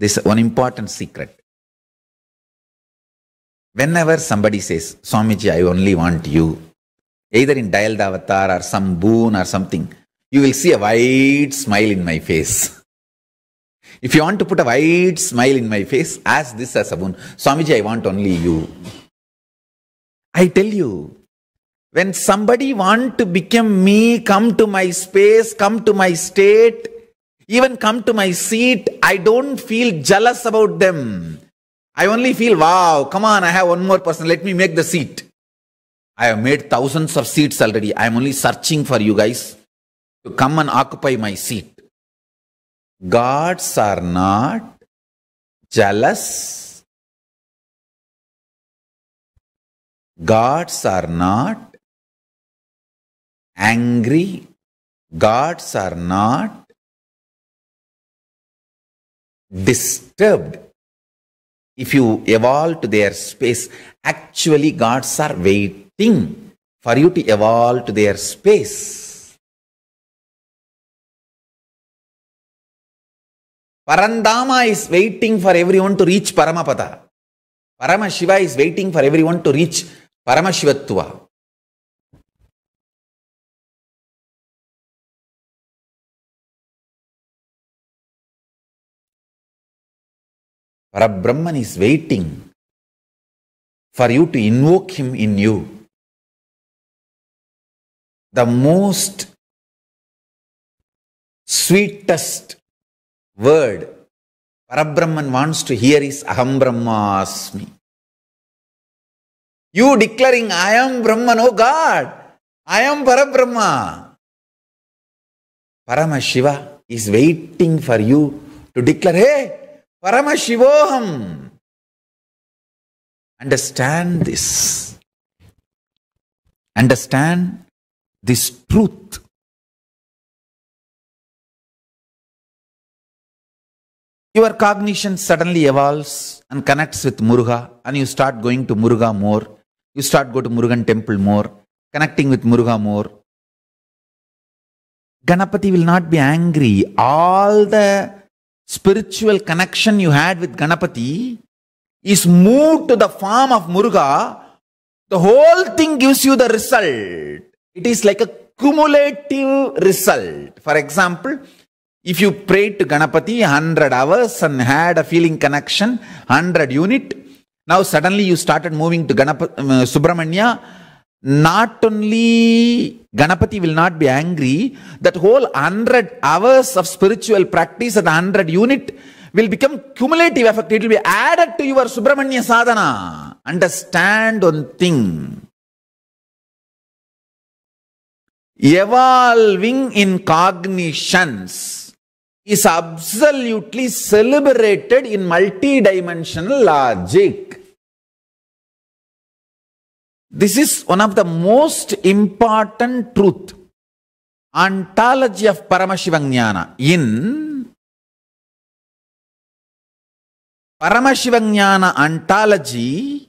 This one important secret. Whenever somebody says, Swamiji, I only want you, either in dial davatar or some boon or something, you will see a wide smile in my face. If you want to put a wide smile in my face, ask this as a boon. Swamiji, I want only you. I tell you, when somebody want to become me, come to my space, come to my state, even come to my seat, I don't feel jealous about them. I only feel, wow, come on, I have one more person. Let me make the seat. I have made thousands of seats already. I am only searching for you guys to come and occupy my seat. Gods are not jealous. Gods are not angry. Gods are not disturbed if you evolve to their space. Actually, gods are waiting for you to evolve to their space. Parandama is waiting for everyone to reach Paramapada. Parama Shiva is waiting for everyone to reach Paramashivatva. Parabrahman is waiting for you to invoke him in you. The most sweetest word Parabrahman wants to hear is Aham Brahmasmi. You declaring, I am Brahman, oh God, I am Parabrahma. Paramashiva is waiting for you to declare, hey, Paramashivoham. Understand this. Understand this truth. Your cognition suddenly evolves and connects with Muruga, and you start going to Muruga more. You start go to Murugan temple more, connecting with Muruga more. Ganapati will not be angry. All the spiritual connection you had with Ganapati is moved to the form of Muruga, the whole thing gives you the result. It is like a cumulative result. For example, if you prayed to Ganapati 100 hours and had a feeling connection, 100 unit, now suddenly you started moving to Ganap- uh, Subramanya, not only Ganapati will not be angry, that whole 100 hours of spiritual practice at 100 unit will become cumulative effect. It will be added to your Subramanya sadhana. Understand one thing. Evolving in cognitions is absolutely celebrated in multidimensional logic. This is one of the most important truth, ontology of paramashivagnana In paramashivagnana ontology,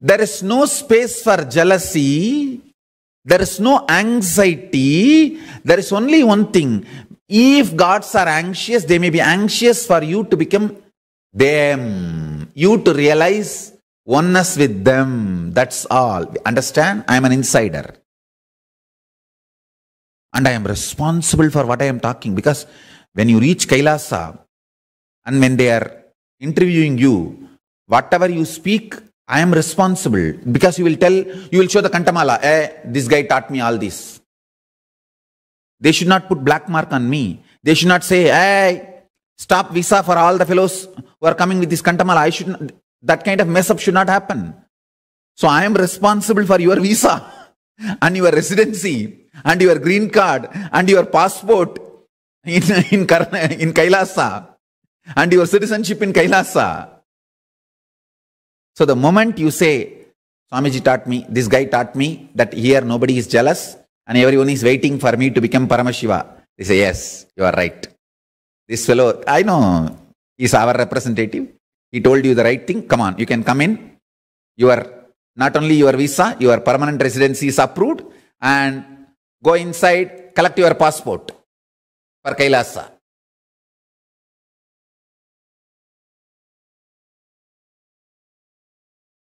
there is no space for jealousy, there is no anxiety, there is only one thing. If gods are anxious, they may be anxious for you to become them, you to realize oneness with them. That's all. Understand? I am an insider. And I am responsible for what I am talking because when you reach Kailasa and when they are interviewing you, whatever you speak, I am responsible because you will tell, you will show the Kantamala, eh, this guy taught me all this. They should not put black mark on me. They should not say, hey, eh, stop visa for all the fellows who are coming with this Kantamala. I should not, that kind of mess up should not happen. So I am responsible for your visa and your residency and your green card and your passport in, in, in Kailasa and your citizenship in Kailasa. So the moment you say, Swamiji taught me, this guy taught me that here nobody is jealous and everyone is waiting for me to become Paramashiva. They say, yes, you are right. This fellow, I know, is our representative. He told you the right thing. Come on, you can come in. Your not only your visa, your permanent residency is approved, and go inside, collect your passport for Kailasa.